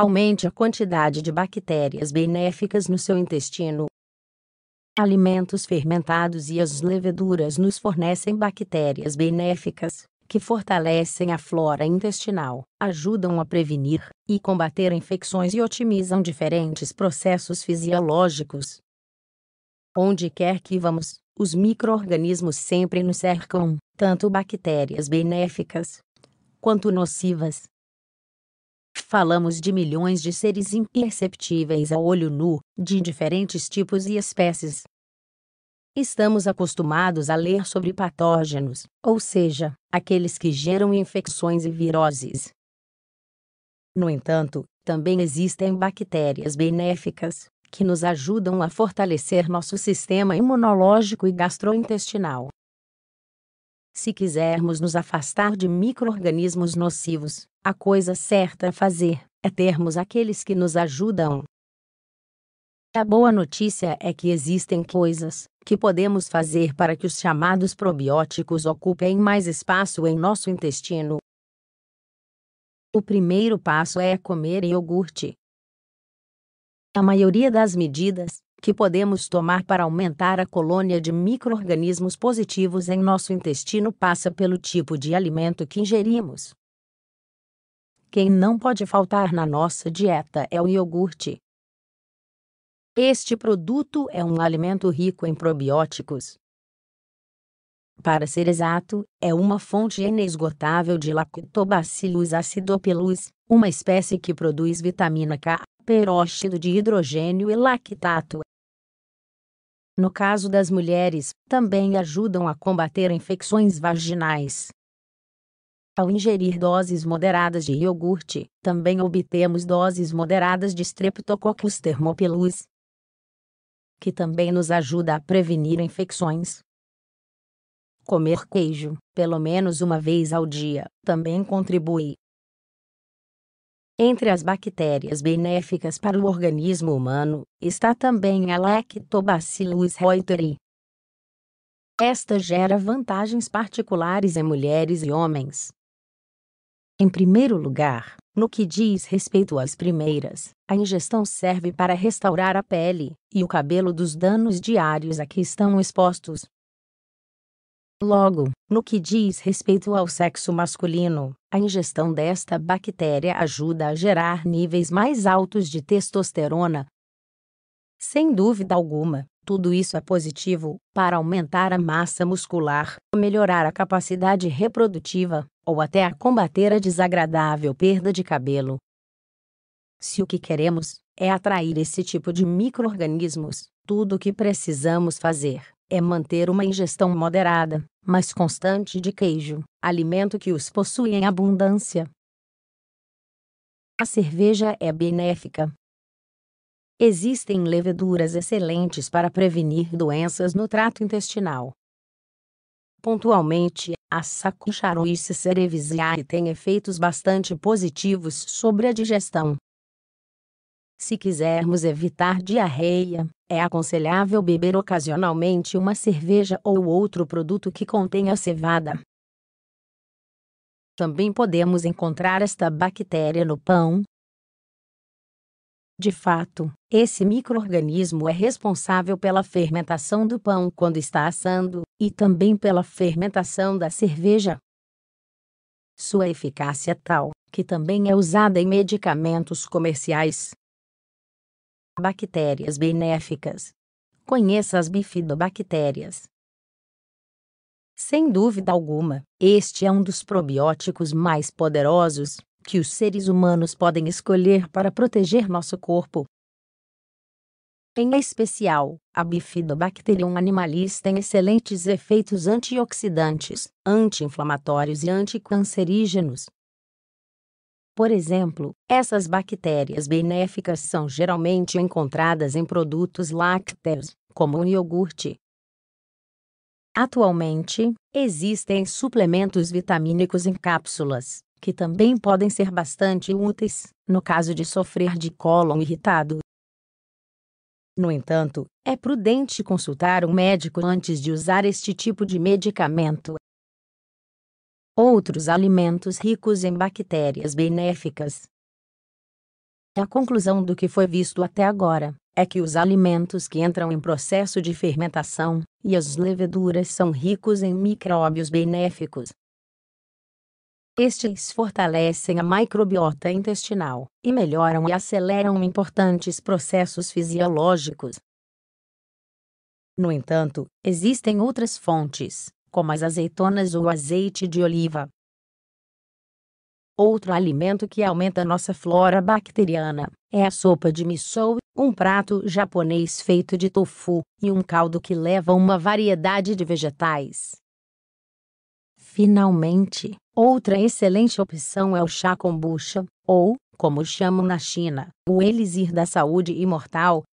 Aumente a quantidade de bactérias benéficas no seu intestino. Alimentos fermentados e as leveduras nos fornecem bactérias benéficas, que fortalecem a flora intestinal, ajudam a prevenir e combater infecções e otimizam diferentes processos fisiológicos. Onde quer que vamos, os microorganismos sempre nos cercam, tanto bactérias benéficas quanto nocivas, Falamos de milhões de seres imperceptíveis a olho nu, de diferentes tipos e espécies. Estamos acostumados a ler sobre patógenos, ou seja, aqueles que geram infecções e viroses. No entanto, também existem bactérias benéficas, que nos ajudam a fortalecer nosso sistema imunológico e gastrointestinal. Se quisermos nos afastar de micro-organismos nocivos, a coisa certa a fazer é termos aqueles que nos ajudam. A boa notícia é que existem coisas que podemos fazer para que os chamados probióticos ocupem mais espaço em nosso intestino. O primeiro passo é comer iogurte. A maioria das medidas que podemos tomar para aumentar a colônia de microrganismos positivos em nosso intestino passa pelo tipo de alimento que ingerimos. Quem não pode faltar na nossa dieta é o iogurte. Este produto é um alimento rico em probióticos. Para ser exato, é uma fonte inesgotável de Lactobacillus acidopilus, uma espécie que produz vitamina K, peróxido de hidrogênio e lactato. No caso das mulheres, também ajudam a combater infecções vaginais. Ao ingerir doses moderadas de iogurte, também obtemos doses moderadas de Streptococcus thermopilus, que também nos ajuda a prevenir infecções. Comer queijo, pelo menos uma vez ao dia, também contribui. Entre as bactérias benéficas para o organismo humano, está também a Lactobacillus reuteri. Esta gera vantagens particulares em mulheres e homens, em primeiro lugar, no que diz respeito às primeiras, a ingestão serve para restaurar a pele e o cabelo dos danos diários a que estão expostos. Logo, no que diz respeito ao sexo masculino, a ingestão desta bactéria ajuda a gerar níveis mais altos de testosterona. Sem dúvida alguma, tudo isso é positivo para aumentar a massa muscular, melhorar a capacidade reprodutiva ou até a combater a desagradável perda de cabelo. Se o que queremos é atrair esse tipo de microorganismos, tudo o que precisamos fazer é manter uma ingestão moderada, mas constante de queijo, alimento que os possui em abundância. A cerveja é benéfica. Existem leveduras excelentes para prevenir doenças no trato intestinal. Pontualmente a Saccharomyces cerevisiae tem efeitos bastante positivos sobre a digestão. Se quisermos evitar diarreia, é aconselhável beber ocasionalmente uma cerveja ou outro produto que contenha cevada. Também podemos encontrar esta bactéria no pão. De fato, esse microorganismo é responsável pela fermentação do pão quando está assando, e também pela fermentação da cerveja. Sua eficácia é tal que também é usada em medicamentos comerciais. Bactérias benéficas. Conheça as bifidobactérias. Sem dúvida alguma, este é um dos probióticos mais poderosos que os seres humanos podem escolher para proteger nosso corpo. Em especial, a Bifidobacterium animalis tem excelentes efeitos antioxidantes, anti-inflamatórios e anticancerígenos. Por exemplo, essas bactérias benéficas são geralmente encontradas em produtos lácteos, como o iogurte, Atualmente, existem suplementos vitamínicos em cápsulas, que também podem ser bastante úteis, no caso de sofrer de cólon irritado. No entanto, é prudente consultar um médico antes de usar este tipo de medicamento. Outros alimentos ricos em bactérias benéficas. A conclusão do que foi visto até agora é que os alimentos que entram em processo de fermentação e as leveduras são ricos em micróbios benéficos, estes fortalecem a microbiota intestinal e melhoram e aceleram importantes processos fisiológicos. No entanto, existem outras fontes, como as azeitonas ou o azeite de oliva. Outro alimento que aumenta nossa flora bacteriana é a sopa de miso, um prato japonês feito de tofu e um caldo que leva uma variedade de vegetais, Finalmente, outra excelente opção é o chá kombucha, ou, como chamam na China, o elixir da saúde imortal,